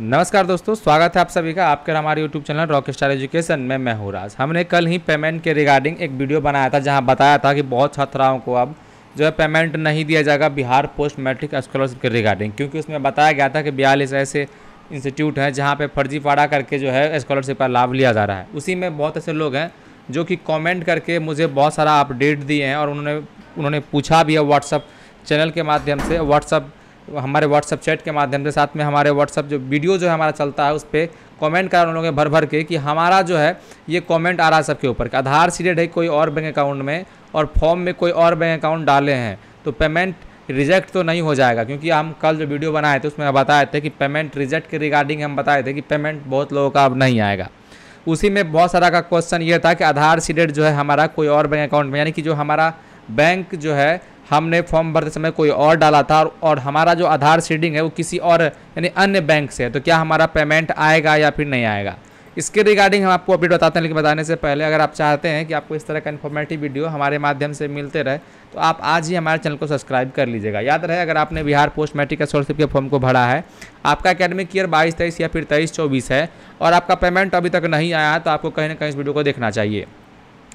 नमस्कार दोस्तों स्वागत है आप सभी का आपके हमारे YouTube channel rock star education में मैं हूँ राज हमने कल ही पेमेंट के रिगार्डिंग एक वीडियो बनाया था जहाँ बताया था कि बहुत छात्राओं को अब जो है पेमेंट नहीं दिया जाएगा बिहार पोस्ट मैट्रिक स्कॉलरशिप के रिगार्डिंग क्योंकि उसमें बताया गया था कि बयालीस ऐसे इंस्टीट्यूट हैं जहाँ पर फर्जीवाड़ा करके जो है स्कॉलरशिप का लाभ लिया जा रहा है उसी में बहुत ऐसे लोग हैं जो कि कॉमेंट करके मुझे बहुत सारा अपडेट दिए हैं और उन्होंने उन्होंने पूछा भी है व्हाट्सअप चैनल के माध्यम से व्हाट्सअप हमारे व्हाट्सअप चैट के माध्यम से साथ में हमारे व्हाट्सअप जो वीडियो जो है हमारा चलता है उस पर कॉमेंट करा उन लोगों के भर भर के कि हमारा जो है ये कॉमेंट आ रहा है सबके ऊपर आधार सीडेड है कोई और बैंक अकाउंट में और फॉर्म में कोई और बैंक अकाउंट डाले हैं तो पेमेंट रिजेक्ट तो नहीं हो जाएगा क्योंकि हम कल जो वीडियो बनाए थे उसमें बताए थे कि पेमेंट रिजेक्ट के रिगार्डिंग हम बताए थे कि पेमेंट बहुत लोगों का अब नहीं आएगा उसी में बहुत सारा का क्वेश्चन ये था कि आधार सीडेड जो है हमारा कोई और बैंक अकाउंट में यानी कि जो हमारा बैंक जो है हमने फॉर्म भरते समय कोई और डाला था और हमारा जो आधार सीडिंग है वो किसी और यानी अन्य बैंक से है तो क्या हमारा पेमेंट आएगा या फिर नहीं आएगा इसके रिगार्डिंग हम आपको अपडेट बताते हैं लेकिन बताने से पहले अगर आप चाहते हैं कि आपको इस तरह का इन्फॉर्मेटिव वीडियो हमारे माध्यम से मिलते रहे तो आप आज ही हमारे चैनल को सब्सक्राइब कर लीजिएगा याद रहे अगर आपने बिहार पोस्ट मैट्रिक का स्कॉलरशिप के फॉर्म को भरा है आपका अकेडमिक ईयर बाईस तेईस या फिर तेईस चौबीस है और आपका पेमेंट अभी तक नहीं आया तो आपको कहीं ना कहीं इस वीडियो को देखना चाहिए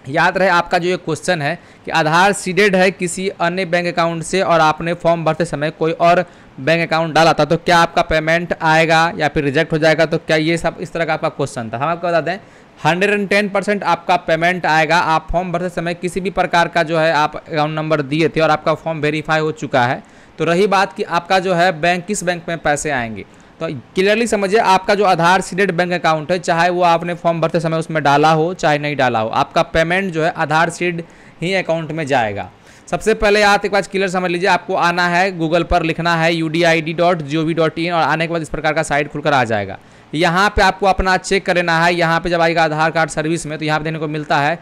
याद रहे आपका जो ये क्वेश्चन है कि आधार सीडेड है किसी अन्य बैंक अकाउंट से और आपने फॉर्म भरते समय कोई और बैंक अकाउंट डाला था तो क्या आपका पेमेंट आएगा या फिर रिजेक्ट हो जाएगा तो क्या ये सब इस तरह का आपका क्वेश्चन था हम आपको बता दें हंड्रेड एंड टेन परसेंट आपका पेमेंट आएगा आप फॉर्म भरते समय किसी भी प्रकार का जो है आप अकाउंट नंबर दिए थे और आपका फॉर्म वेरीफाई हो चुका है तो रही बात कि आपका जो है बैंक किस बैंक में पैसे आएंगे तो क्लियरली समझिए आपका जो आधार सीडेड बैंक अकाउंट है चाहे वो आपने फॉर्म भरते समय उसमें डाला हो चाहे नहीं डाला हो आपका पेमेंट जो है आधार सीड ही अकाउंट में जाएगा सबसे पहले आप एक बार क्लियर समझ लीजिए आपको आना है गूगल पर लिखना है U D I D dot G O V dot in और आने के बाद इस प्रकार का साइट खुलकर आ जाएगा यहाँ पे आपको अपना चेक करना है यहाँ पे जब आएगा आधार कार्ड सर्विस में तो यहाँ पे देखने को मिलता है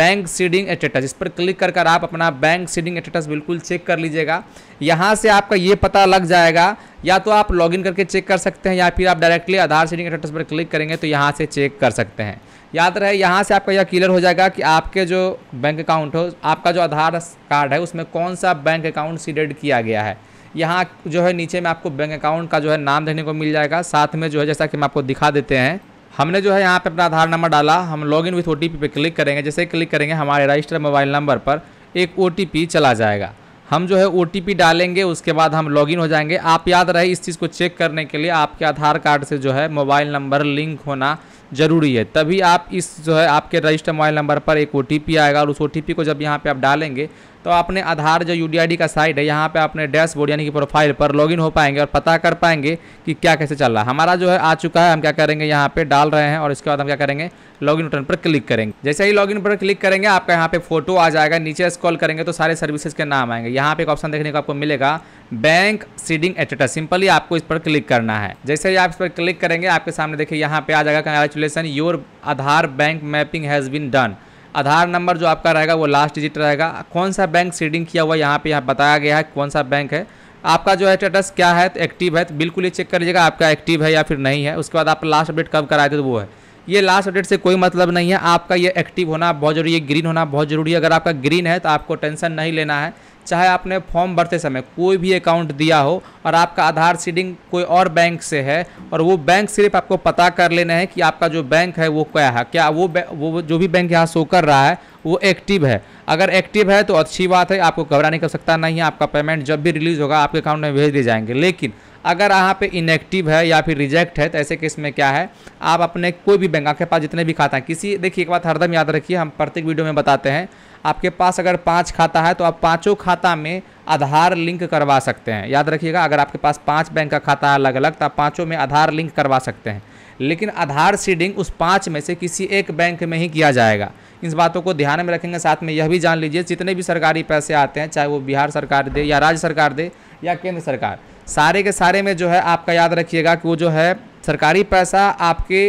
बैंक सीडिंग स्टेटस इस पर क्लिक कर कर आप अपना बैंक सीडिंग स्टेटस बिल्कुल चेक कर लीजिएगा यहाँ से आपका ये पता लग जाएगा या तो आप लॉगिन करके चेक कर सकते हैं या फिर आप डायरेक्टली आधार सीडिंग स्टेटस पर क्लिक करेंगे तो यहाँ से चेक कर सकते हैं याद रहे यहाँ से आपका यह क्लियर हो जाएगा कि आपके जो बैंक अकाउंट हो आपका जो आधार कार्ड है उसमें कौन सा बैंक अकाउंट सीडेड किया गया है यहाँ जो है नीचे में आपको बैंक अकाउंट का जो है नाम देखने को मिल जाएगा साथ में जो है जैसा कि हम आपको दिखा देते हैं हमने जो है यहाँ पे अपना आधार नंबर डाला हम लॉग इन विथ ओ पे क्लिक करेंगे जैसे क्लिक करेंगे हमारे रजिस्टर मोबाइल नंबर पर एक ओ चला जाएगा हम जो है ओ डालेंगे उसके बाद हम लॉगिन हो जाएंगे आप याद रहे इस चीज़ को चेक करने के लिए आपके आधार कार्ड से जो है मोबाइल नंबर लिंक होना ज़रूरी है तभी आप इस जो है आपके रजिस्टर मोबाइल नंबर पर एक ओ आएगा और उस ओ को जब यहाँ पे आप डालेंगे तो अपने आधार जो यू का साइट है यहाँ पे अपने डैशबोर्ड यानी कि प्रोफाइल पर लॉगिन हो पाएंगे और पता कर पाएंगे कि क्या कैसे चल रहा है हमारा जो है आ चुका है हम क्या करेंगे यहाँ पे डाल रहे हैं और इसके बाद हम क्या करेंगे लॉगिन बटन पर क्लिक करेंगे जैसे ही लॉगिन पर क्लिक करेंगे आपका यहाँ पे फोटो आ जाएगा नीचे स्क्रॉल करेंगे तो सारे सर्विसेज के नाम आएंगे यहाँ पे एक ऑप्शन देखने को आपको मिलेगा बैंक सीडिंग एटेटा सिंपली आपको इस पर क्लिक करना है जैसे ही आप इस पर क्लिक करेंगे आपके सामने देखिए यहाँ पे आ जाएगा विश्लेषण your Aadhaar bank mapping has been done Aadhaar number जो आपका रहेगा वो लास्ट डिजिट रहेगा कौन सा बैंक सीडिंग किया हुआ यहाँ पे यहाँ बताया गया है कौन सा बैंक है आपका जो है स्टेटस क्या है तो एक्टिव है तो बिल्कुल ही चेक कर लीजिएगा आपका एक्टिव है या फिर नहीं है उसके बाद आप लास्ट अपडेट कब कराए थे तो वो है ये लास्ट अपडेट से कोई मतलब नहीं है आपका ये एक्टिव होना बहुत जरूरी है ग्रीन होना बहुत जरूरी है अगर आपका ग्रीन है तो आपको टेंशन नहीं लेना है चाहे आपने फॉर्म भरते समय कोई भी अकाउंट दिया हो और आपका आधार सीडिंग कोई और बैंक से है और वो बैंक सिर्फ आपको पता कर लेना है कि आपका जो बैंक है वो क्या है क्या वो वो जो भी बैंक यहाँ शो कर रहा है वो एक्टिव है अगर एक्टिव है तो अच्छी बात है आपको घबराने की आवश्यकता नहीं है आपका पेमेंट जब भी रिलीज़ होगा आपके अकाउंट में भेज दिए जाएंगे लेकिन अगर यहाँ पे इनएक्टिव है या फिर रिजेक्ट है तो ऐसे केस में क्या है आप अपने कोई भी बैंक आपके पास जितने भी खाता हैं किसी देखिए एक बात हरदम याद रखिए हम प्रत्येक वीडियो में बताते हैं आपके पास अगर पाँच खाता है तो आप पाँचों खाता में आधार लिंक करवा सकते हैं याद रखिएगा अगर आपके पास पाँच बैंक का खाता है अलग अलग तो आप पाँचों में आधार लिंक करवा सकते हैं लेकिन आधार सीडिंग उस पाँच में से किसी एक बैंक में ही किया जाएगा इस बातों को ध्यान में रखेंगे साथ में यह भी जान लीजिए जितने भी सरकारी पैसे आते हैं चाहे वो बिहार सरकार दे या राज्य सरकार दे या केंद्र सरकार सारे के सारे में जो है आपका याद रखिएगा कि वो जो है सरकारी पैसा आपके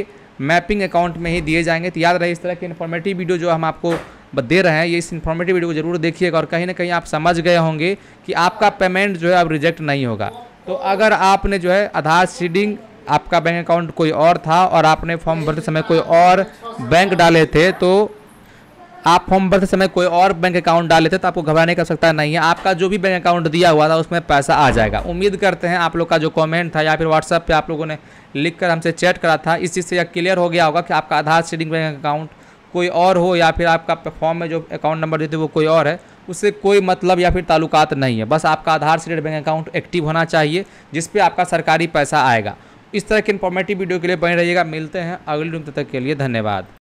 मैपिंग अकाउंट में ही दिए जाएंगे तो याद रहे इस तरह की इन्फॉर्मेटिव वीडियो जो हम आपको दे रहे हैं ये इस इन्फॉर्मेटिव वीडियो को जरूर देखिएगा और कहीं ना कहीं आप समझ गए होंगे कि आपका पेमेंट जो है अब रिजेक्ट नहीं होगा तो अगर आपने जो है आधार सीडिंग आपका बैंक अकाउंट कोई और था और आपने फॉर्म भरते समय कोई और बैंक डाले थे तो आप फॉर्म भरते समय कोई और बैंक अकाउंट डाले थे तो आपको घबराने की आवश्यकता नहीं है आपका जो भी बैंक अकाउंट दिया हुआ था उसमें पैसा आ जाएगा उम्मीद करते हैं आप लोग का जो कमेंट था या फिर व्हाट्सएप पे आप लोगों ने लिखकर हमसे चैट करा था इस चीज़ से यह क्लियर हो गया होगा कि आपका आधार सीडिंग बैंक अकाउंट कोई और हो या फिर आपका फॉर्म में जो अकाउंट नंबर देते वो कोई और है उससे कोई मतलब या फिर ताल्लुकात नहीं है बस आपका आधार से स्टेट बैंक अकाउंट एक्टिव होना चाहिए जिस पर आपका सरकारी पैसा आएगा इस तरह के इन्फॉर्मेटिव वीडियो के लिए बने रहिएगा मिलते हैं अगले दिन तक के लिए धन्यवाद